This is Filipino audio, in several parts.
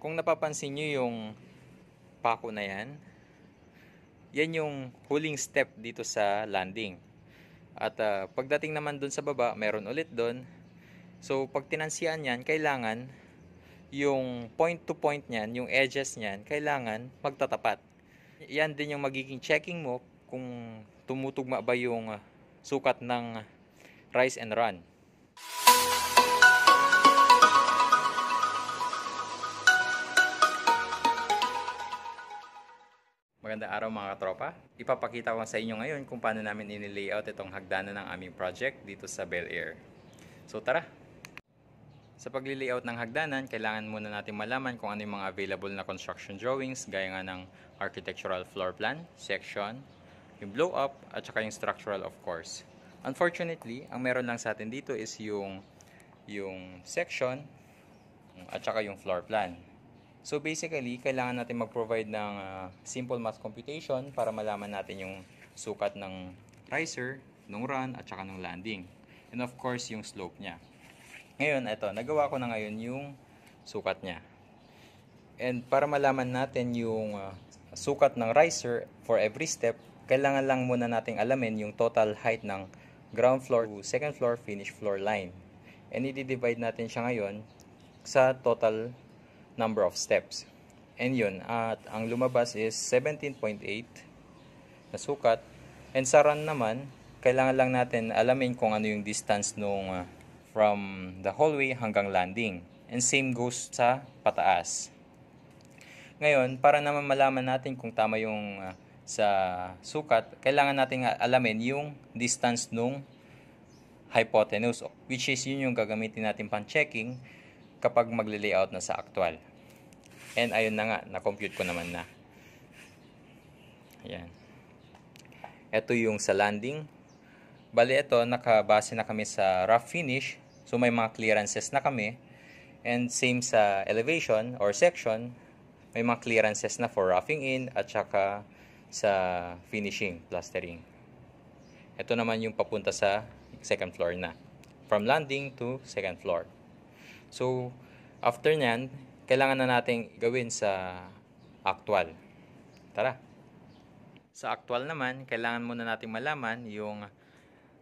Kung napapansin nyo yung pako na yan, yan yung huling step dito sa landing. At uh, pagdating naman dun sa baba, meron ulit dun. So pag tinansiyan yan, kailangan yung point to point niyan, yung edges niyan, kailangan magtatapat. Yan din yung magiging checking mo kung tumutugma ba yung ah, sukat ng rise and run. Magandang araw mga katropa. Ipapakita ko sa inyo ngayon kung paano namin inilayout itong hagdanan ng aming project dito sa Bel Air. So tara! Sa pagli-layout ng hagdanan, kailangan muna natin malaman kung ano yung mga available na construction drawings gaya nga ng architectural floor plan, section, yung blow-up, at saka yung structural of course. Unfortunately, ang meron lang sa atin dito is yung yung section at saka yung floor plan. So basically, kailangan natin mag-provide ng uh, simple math computation para malaman natin yung sukat ng riser, ng run, at saka ng landing. And of course, yung slope niya. Ngayon, ito, nagawa ko na ngayon yung sukat niya. And para malaman natin yung uh, sukat ng riser for every step, kailangan lang muna nating alamin yung total height ng ground floor to second floor finish floor line. And i-divide natin siya ngayon sa total number of steps. And yun, at ang lumabas is 17.8 na sukat. And sa run naman, kailangan lang natin alamin kung ano yung distance nung uh, from the hallway hanggang landing. And same goes sa pataas. Ngayon, para naman malaman natin kung tama yung uh, sa sukat, kailangan nating alamin yung distance nung hypotenuse, which is yun yung gagamitin natin pang checking kapag magle-layout na sa actual. And ayun na nga, na-compute ko naman na. Ayan. Ito yung sa landing. Bali ito, nakabase na kami sa rough finish. So may mga clearances na kami. And same sa elevation or section, may mga clearances na for roughing in at saka sa finishing, plastering. Ito naman yung papunta sa second floor na. From landing to second floor. So, after nyan, kailangan na nating gawin sa actual. Tara. Sa actual naman, kailangan muna nating malaman yung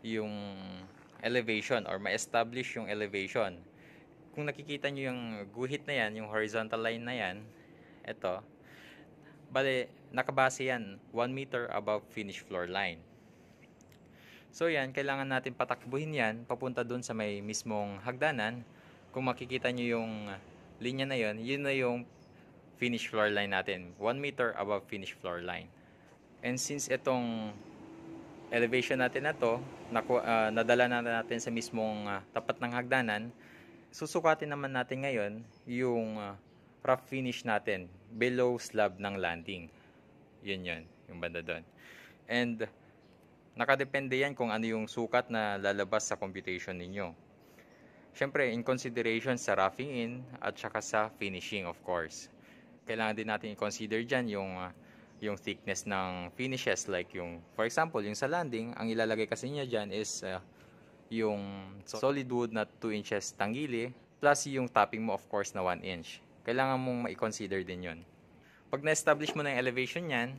yung elevation or ma-establish yung elevation. Kung nakikita nyo yung guhit na yan, yung horizontal line na yan, ito, bale, nakabase yan 1 meter above finish floor line. So yan, kailangan natin patakbuhin yan papunta dun sa may mismong hagdanan. Kung makikita nyo yung linya na yon yun na yung finish floor line natin. 1 meter above finish floor line. And since itong elevation natin na to, naku, uh, nadala na natin sa mismong uh, tapat ng hagdanan, susukatin naman natin ngayon yung uh, rough finish natin below slab ng landing. Yun yun, yung banda doon. And nakadepende yan kung ano yung sukat na lalabas sa computation ninyo. Siyempre, in consideration sa roughing in at saka sa finishing of course. Kailangan din natin i-consider dyan yung, uh, yung thickness ng finishes. Like yung, for example, yung sa landing, ang ilalagay kasi niya dyan is uh, yung solid wood na 2 inches tanggili plus yung topping mo of course na 1 inch. Kailangan mong i consider din yun Pag na-establish mo na yung elevation niyan,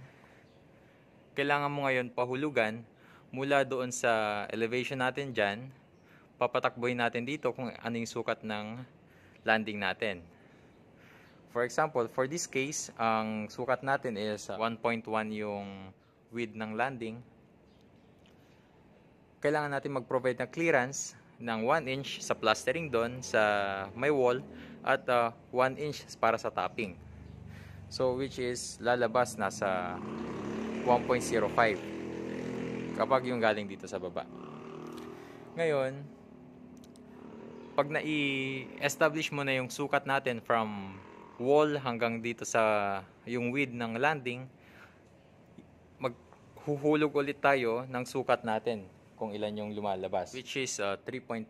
kailangan mo ngayon pahulugan mula doon sa elevation natin dyan papatakboy natin dito kung ano yung sukat ng landing natin. For example, for this case, ang sukat natin is 1.1 uh, yung width ng landing. Kailangan natin mag-provide ng clearance ng 1 inch sa plastering doon sa may wall at uh, 1 inch para sa topping. So which is lalabas na sa 1.05 kapag yung galing dito sa baba. Ngayon, pag na-establish mo na yung sukat natin from wall hanggang dito sa yung width ng landing, maghuhulog ulit tayo ng sukat natin kung ilan yung lumalabas. Which is 3.3 uh,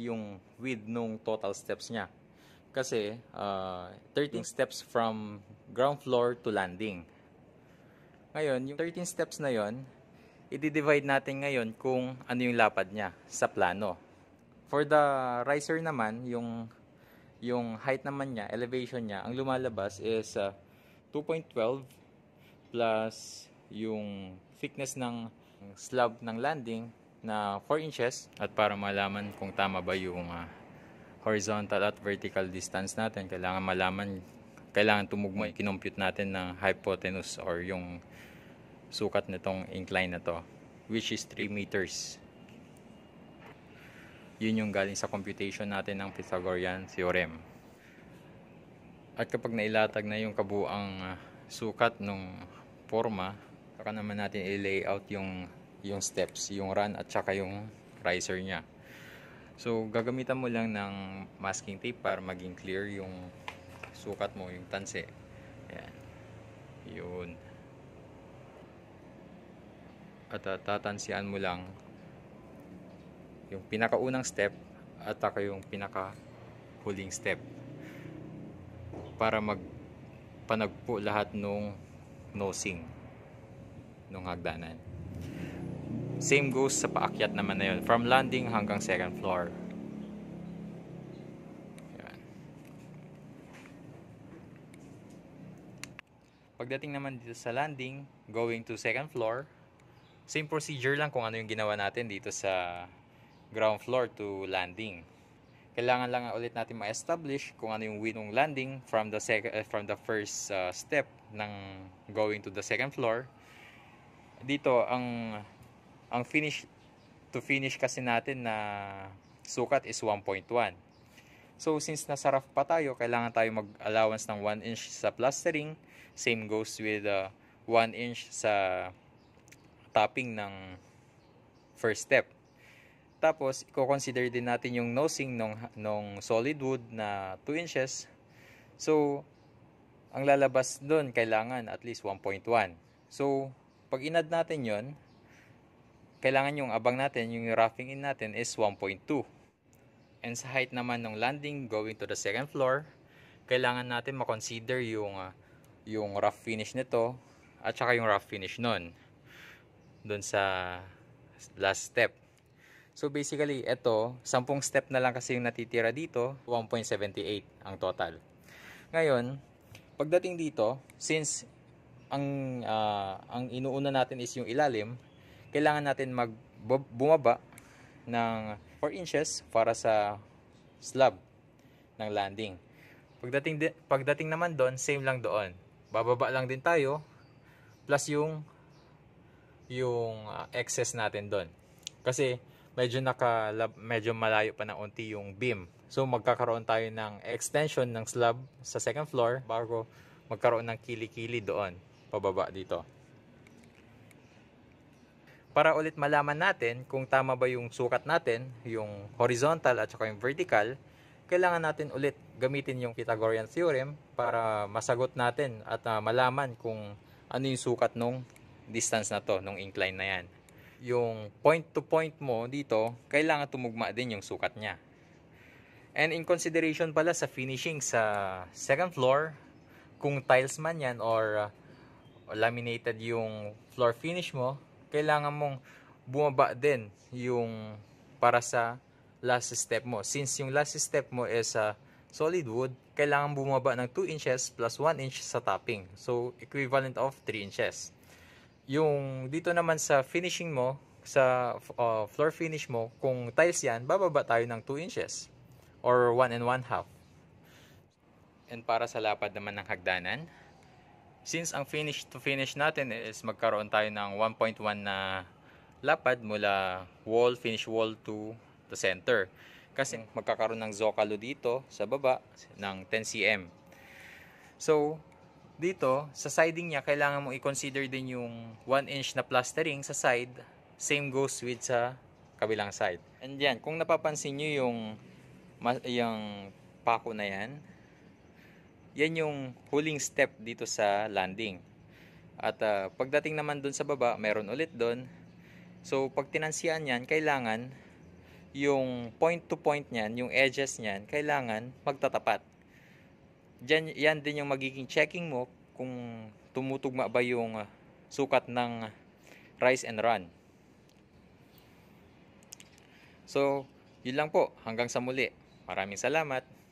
yung width nung total steps niya. Kasi uh, 13 steps from ground floor to landing. Ngayon, yung 13 steps na yon, i-divide natin ngayon kung ano yung lapad niya sa plano. For the riser naman, yung yung height naman niya, elevation niya, ang lumalabas is uh, 2.12 plus yung thickness ng slab ng landing na 4 inches at para malaman kung tama ba yung uh, horizontal at vertical distance natin, kailangan malaman kailangan tumugma kinompute natin ng hypotenuse or yung sukat nitong incline na to which is 3 meters yun yung galing sa computation natin ng Pythagorean theorem. At kapag nailatag na yung kabuang ah, sukat ng forma, saka naman natin i-layout yung, yung steps, yung run at saka yung riser niya. So, gagamitan mo lang ng masking tape para maging clear yung sukat mo, yung tanse. Ayan. Yun. At tatansihan mo lang yung pinakaunang step at ako yung pinaka huling step para mag panagpo lahat nung nosing nung hagdanan. Same goes sa paakyat naman na yun. From landing hanggang second floor. Yan. Pagdating naman dito sa landing, going to second floor, same procedure lang kung ano yung ginawa natin dito sa ground floor to landing. Kailangan lang ulit natin ma-establish kung ano yung win landing from the second uh, eh, from the first uh, step ng going to the second floor. Dito ang ang finish to finish kasi natin na sukat is 1.1. So since nasa rough pa tayo, kailangan tayo mag-allowance ng 1 inch sa plastering. Same goes with uh, 1 inch sa topping ng first step. Tapos, i-consider din natin yung nosing nung, nung solid wood na 2 inches. So, ang lalabas doon kailangan at least 1.1. So, pag inad natin yon kailangan yung abang natin, yung roughing in natin is 1.2. And sa height naman ng landing going to the second floor, kailangan natin makonsider yung, uh, yung rough finish nito at saka yung rough finish nun. Doon sa last step. So basically, ito, 10 step na lang kasi yung natitira dito, 1.78 ang total. Ngayon, pagdating dito, since ang uh, ang inuuna natin is yung ilalim, kailangan natin mag bumaba ng 4 inches para sa slab ng landing. Pagdating di, pagdating naman doon, same lang doon. Bababa lang din tayo plus yung yung uh, excess natin doon. Kasi medyo naka medyo malayo pa na unti yung beam. So magkakaroon tayo ng extension ng slab sa second floor bago magkaroon ng kilikili doon pababa dito. Para ulit malaman natin kung tama ba yung sukat natin, yung horizontal at saka yung vertical, kailangan natin ulit gamitin yung Pythagorean theorem para masagot natin at uh, malaman kung ano yung sukat nung distance na to, nung incline na yan yung point to point mo dito, kailangan tumugma din yung sukat niya. And in consideration pala sa finishing sa second floor, kung tiles man yan or, or uh, laminated yung floor finish mo, kailangan mong bumaba din yung para sa last step mo. Since yung last step mo is uh, solid wood, kailangan bumaba ng 2 inches plus 1 inch sa topping. So, equivalent of 3 inches yung dito naman sa finishing mo, sa uh, floor finish mo, kung tiles yan, bababa tayo ng 2 inches or 1 and 1 half. And para sa lapad naman ng hagdanan, since ang finish to finish natin is magkaroon tayo ng 1.1 na lapad mula wall, finish wall to the center. Kasi magkakaroon ng zocalo dito sa baba ng 10 cm. So, dito, sa siding niya, kailangan mo i-consider din yung 1 inch na plastering sa side. Same goes with sa kabilang side. And yan, kung napapansin niyo yung, yung pako na yan, yan yung huling step dito sa landing. At uh, pagdating naman dun sa baba, meron ulit dun. So, pag tinansiyan yan, kailangan yung point to point niyan, yung edges niyan, kailangan magtatapat. Diyan, yan din yung magiging checking mo kung tumutugma ba yung ah, sukat ng ah, rise and run. So, yun lang po. Hanggang sa muli. Maraming salamat.